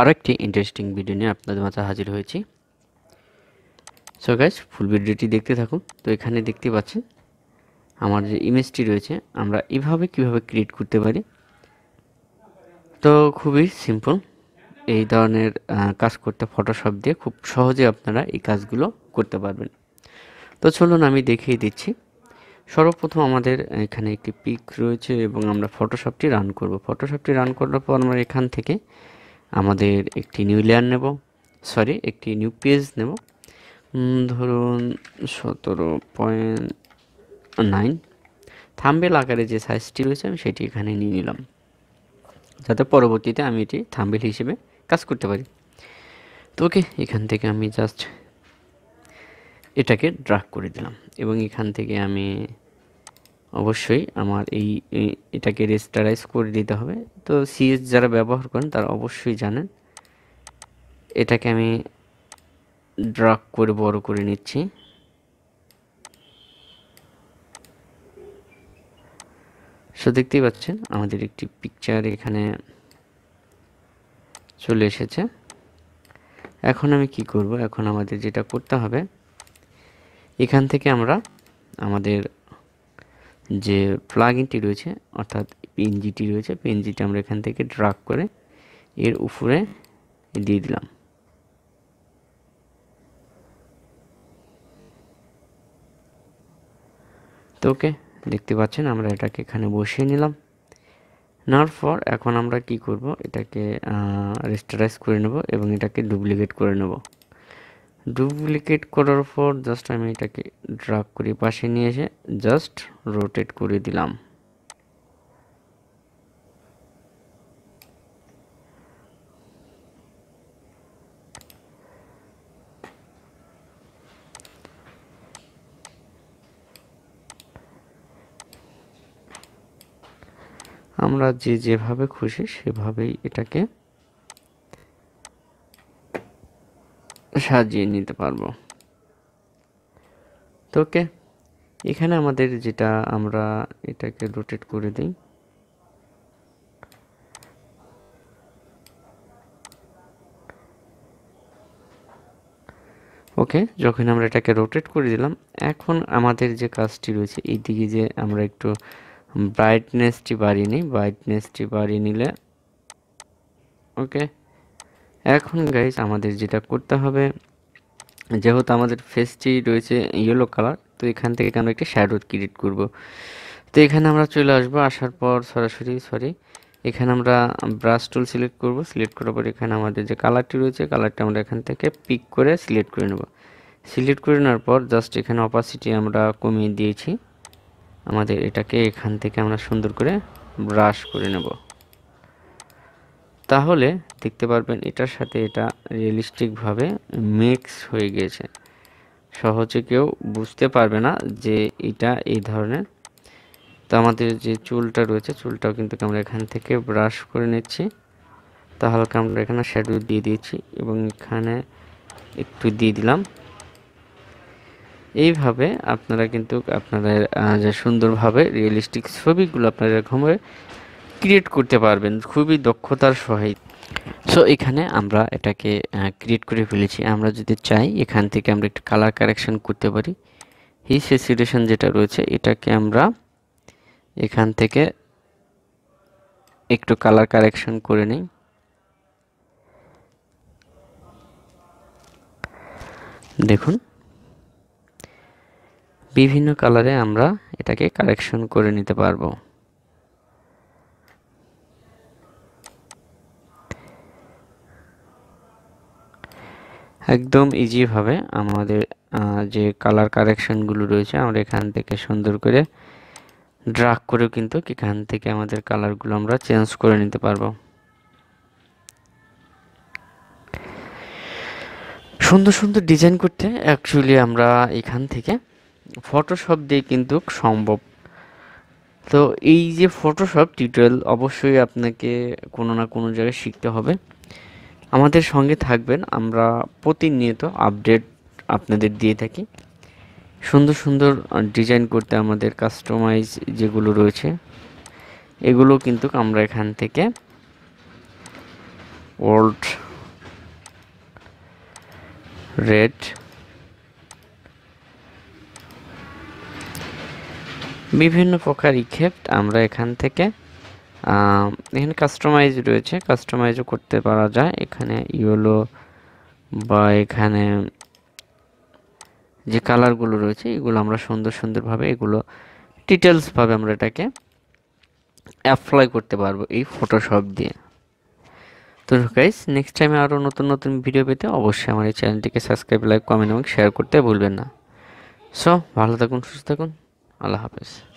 আরেকটি interesting video নিয়ে আপনাদের মাঝে হাজির হয়েছি সো গাইজ ফুল ভিডিওটি দেখতে থাকুন তো এখানে দেখতে পাচ্ছেন আমার যে ইমেজটি রয়েছে আমরা এভাবে কিভাবে ক্রিয়েট করতে পারি তো খুবই সিম্পল এই ধরনের কাজ করতে ফটোশপ দিয়ে খুব সহজে আপনারা এই কাজগুলো করতে পারবেন তো চলুন আমি দেখিয়ে দিচ্ছি সর্বপ্রথম আমাদের এখানে একটি পিক রয়েছে এবং আমরা ফটোশপটি রান করব ফটোশপটি রান করার পর আমরা এখান থেকে আমাদের একটি নিউ লেয়ার নেব সরি একটি নিউ পেজ নেব ধরুন সতেরো পয়েন্ট নাইন থাম্বেল আকারে যে সাইজটি রয়েছে আমি সেটি এখানে নিয়ে নিলাম যাতে পরবর্তীতে আমি এটি থাম্বেল হিসেবে কাজ করতে পারি তো ওকে এখান থেকে আমি জাস্ট এটাকে ড্রাগ করে দিলাম এবং এখান থেকে আমি অবশ্যই আমার এই এটাকে রেজিস্টারাইজ করে দিতে হবে তো সিএস যারা ব্যবহার করেন তারা অবশ্যই জানেন এটাকে আমি ড্রাগ করে বড় করে নিচ্ছি সো দেখতেই পাচ্ছেন আমাদের একটি পিকচার এখানে চলে এসেছে এখন আমি কি করব এখন আমাদের যেটা করতে হবে এখান থেকে আমরা আমাদের যে প্লাগিনটি রয়েছে অর্থাৎ পিএনজিটি রয়েছে পিএনজিটি আমরা এখান থেকে ড্রাগ করে এর উপরে দিয়ে দিলাম তো ওকে দেখতে পাচ্ছেন আমরা এটাকে এখানে বসিয়ে নিলাম নেওয়ার পর এখন আমরা কি করব এটাকে রেস্টারাইজ করে নেব এবং এটাকে ডুপ্লিকেট করে নেব ডুপ্লিকেট করার পর জাস্ট আমি এটাকে ড্রাগ করে পাশে নিয়ে এসে জাস্ট রোটেট করে দিলাম আমরা যে যেভাবে খুশি সেভাবেই এটাকে সাজিয়ে নিতে পারবো তো ওকে এখানে আমাদের যেটা আমরা এটাকে রোটেট করে দিই ওকে যখন আমরা এটাকে রোটেট করে দিলাম এখন আমাদের যে কাজটি রয়েছে এই দিকে যে আমরা একটু ব্রাইটনেসটি বাড়িয়ে নিই ব্রাইটনেসটি বাড়িয়ে নিলে ওকে এখন গাইজ আমাদের যেটা করতে হবে যেহেতু আমাদের ফেসটি রয়েছে ইয়েলো কালার তো এখান থেকে আমরা একটি শ্যাডো ক্রিয়েট করব তো এখানে আমরা চলে আসবো আসার পর সরাসরি সরি এখানে আমরা ব্রাশ টুল সিলেক্ট করব সিলেক্ট করার পর এখানে আমাদের যে কালারটি রয়েছে কালারটা আমরা এখান থেকে পিক করে সিলেক্ট করে নেব সিলেক্ট করে নেওয়ার পর জাস্ট এখানে অপাসিটি আমরা কমিয়ে দিয়েছি আমাদের এটাকে এখান থেকে আমরা সুন্দর করে ব্রাশ করে নেব তাহলে দেখতে পারবেন এটার সাথে এটা রিয়েলিস্টিকভাবে মিক্স হয়ে গিয়েছে সহজে কেউ বুঝতে পারবে না যে এটা এই ধরনের তো আমাদের যে চুলটা রয়েছে চুলটাও কিন্তু আমরা এখান থেকে ব্রাশ করে নিচ্ছি তা হালকা আমরা এখানে শ্যাডো দিয়ে দিয়েছি এবং এখানে একটু দিয়ে দিলাম এইভাবে আপনারা কিন্তু আপনাদের যে সুন্দরভাবে রিয়েলিস্টিক ছবিগুলো আপনারা এরকমভাবে ক্রিয়েট করতে পারবেন খুবই দক্ষতার সহিত সো এখানে আমরা এটাকে ক্রিয়েট করে ফেলেছি আমরা যদি চাই এখান থেকে আমরা একটু কালার কারেকশন করতে পারি হি সেসিডেশন যেটা রয়েছে এটাকে আমরা এখান থেকে একটু কালার কারেকশন করে নিই দেখুন বিভিন্ন কালারে আমরা এটাকে কারেকশন করে নিতে পারবো একদম ইজিভাবে আমাদের যে কালার কারেকশানগুলো রয়েছে আমরা এখান থেকে সুন্দর করে ড্রাগ করেও কিন্তু এখান থেকে আমাদের কালারগুলো আমরা চেঞ্জ করে নিতে পারবো সুন্দর সুন্দর ডিজাইন করতে অ্যাকচুয়ালি আমরা এখান থেকে ফটোশপ দিয়ে কিন্তু সম্ভব তো এই যে ফটোশপ টিউটোরিয়াল অবশ্যই আপনাকে কোনো না কোনো জায়গায় শিখতে হবে আমাদের সঙ্গে থাকবেন আমরা প্রতিনিয়ত আপডেট আপনাদের দিয়ে থাকি সুন্দর সুন্দর ডিজাইন করতে আমাদের কাস্টমাইজ যেগুলো রয়েছে এগুলো কিন্তু আমরা এখান থেকে ওল্ড রেড বিভিন্ন প্রকার ইক্ষেপ্ট আমরা এখান থেকে এখানে কাস্টমাইজ রয়েছে কাস্টমাইজও করতে পারা যায় এখানে ইয়েলো বা এখানে যে কালারগুলো রয়েছে এগুলো আমরা সুন্দর সুন্দরভাবে এগুলো ডিটেলসভাবে আমরা এটাকে অ্যাপ্লাই করতে পারবো এই ফটোশপ দিয়ে তো গাইস নেক্সট টাইমে আরও নতুন নতুন ভিডিও পেতে অবশ্যই আমার এই চ্যানেলটিকে সাবস্ক্রাইব লাইক কমেন্ট এবং শেয়ার করতে ভুলবেন না সো ভালো থাকুন সুস্থ থাকুন আল্লাহ হাফেজ